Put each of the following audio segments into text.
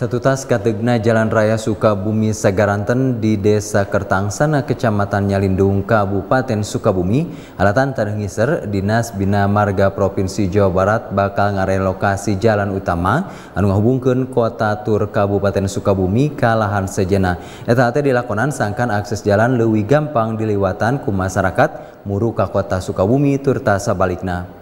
Satu tas kategna Jalan Raya Sukabumi Sagaranten di Desa Kertangsana Kecamatan Nyalindung Kabupaten Sukabumi, alatan tadhengiser Dinas Bina Marga Provinsi Jawa Barat bakal ngarelokasi jalan utama anu ngahubungkeun kota Tur Kabupaten Sukabumi kalahan lahan sejena. Eta teh dilakonan sangkan akses jalan leuwih gampang diliwatan ku masyarakat muru kota Sukabumi tur sabalikna.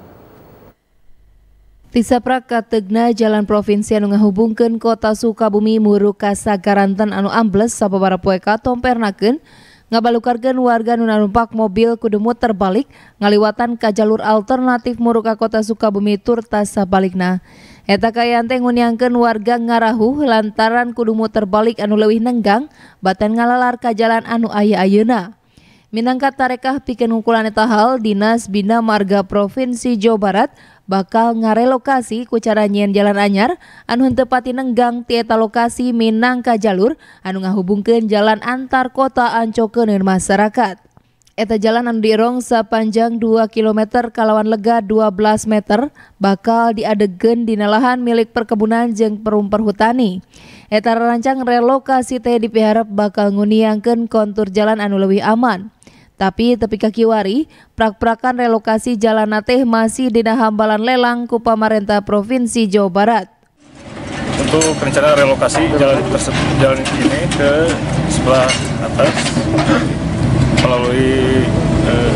Tisaprak Kategna Jalan Provinsi anu ngahubungkan Kota Sukabumi Muruka Sagaranten anu ambles sababaraha poe Tompernaken Ngabalukarkan warga nunanumpak mobil kudemu terbalik ngaliwatan ke jalur alternatif Muruka Kota Sukabumi tur sabalikna. Eta kayante nguniangkeun warga ngarahu lantaran kudemu terbalik anu leuwih nenggang batan ngalalar ke jalan anu aya Minangkat tarekah pikeun ngukulan eta Dinas Bina Marga Provinsi Jawa Barat bakal ngarelokasi kucara jalan anyar anu tepati nenggang tieta lokasi minangka jalur anu ngahubungkan jalan antar kota ancokeun masyarakat. Eta jalan anu dirong sepanjang 2 km kalawan lega 12 meter bakal diadegen dinalahan milik perkebunan jeng perum perhutani. Eta rancang relokasi teh dipiharap bakal nguniangkan kontur jalan anu lebih aman. Tapi tepi kaki wari, prak-prakan relokasi jalan teh masih dina hambalan lelang ku pamarentah Provinsi Jawa Barat. Untuk rencana relokasi jalan tersebut jalan ini ke sebelah atas melalui eh,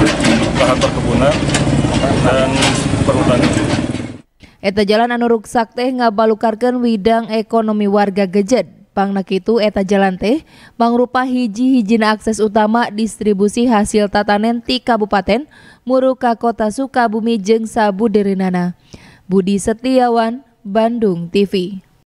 lahan perkebunan dan perhutanan. Eta jalan anu ruksak teh ngabalukarkan widang ekonomi warga Gejet. Pangnak itu eta jalan teh mangrupa hiji-hijina akses utama distribusi hasil tatanen ti Kabupaten Muruka Kota Sukabumi jeung Sabu Derinana. Budi Setiawan, Bandung TV.